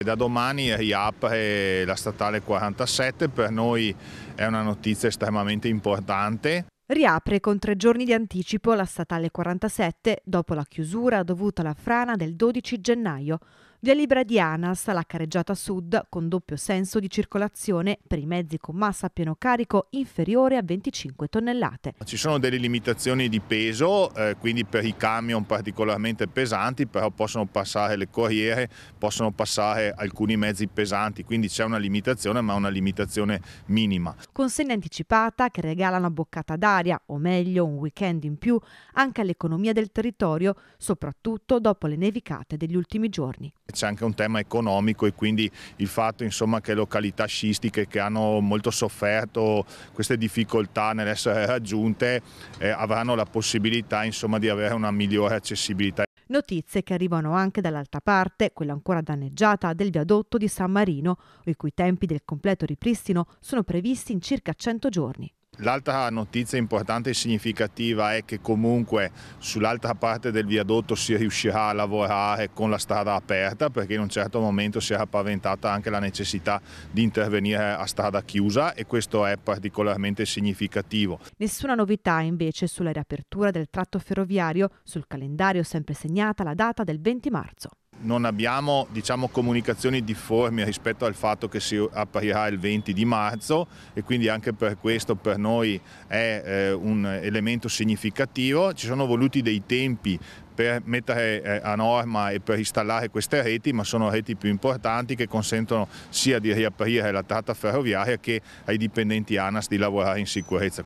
Da domani riapre la statale 47 per noi è una notizia estremamente importante. Riapre con tre giorni di anticipo la statale 47 dopo la chiusura dovuta alla frana del 12 gennaio. Via Libra di Anas, la carreggiata sud con doppio senso di circolazione per i mezzi con massa a pieno carico inferiore a 25 tonnellate. Ci sono delle limitazioni di peso, eh, quindi per i camion particolarmente pesanti, però possono passare le corriere, possono passare alcuni mezzi pesanti, quindi c'è una limitazione, ma una limitazione minima. Consegna anticipata che regala una boccata d'aria, o meglio un weekend in più, anche all'economia del territorio, soprattutto dopo le nevicate degli ultimi giorni. C'è anche un tema economico e quindi il fatto insomma, che località sciistiche che hanno molto sofferto queste difficoltà nell'essere raggiunte eh, avranno la possibilità insomma, di avere una migliore accessibilità. Notizie che arrivano anche dall'altra parte, quella ancora danneggiata, del viadotto di San Marino, i cui tempi del completo ripristino sono previsti in circa 100 giorni. L'altra notizia importante e significativa è che comunque sull'altra parte del viadotto si riuscirà a lavorare con la strada aperta perché in un certo momento si era paventata anche la necessità di intervenire a strada chiusa e questo è particolarmente significativo. Nessuna novità invece sulla riapertura del tratto ferroviario, sul calendario sempre segnata la data del 20 marzo. Non abbiamo diciamo, comunicazioni difformi rispetto al fatto che si apparirà il 20 di marzo e quindi anche per questo per noi è eh, un elemento significativo. Ci sono voluti dei tempi per mettere eh, a norma e per installare queste reti, ma sono reti più importanti che consentono sia di riaprire la tratta ferroviaria che ai dipendenti ANAS di lavorare in sicurezza.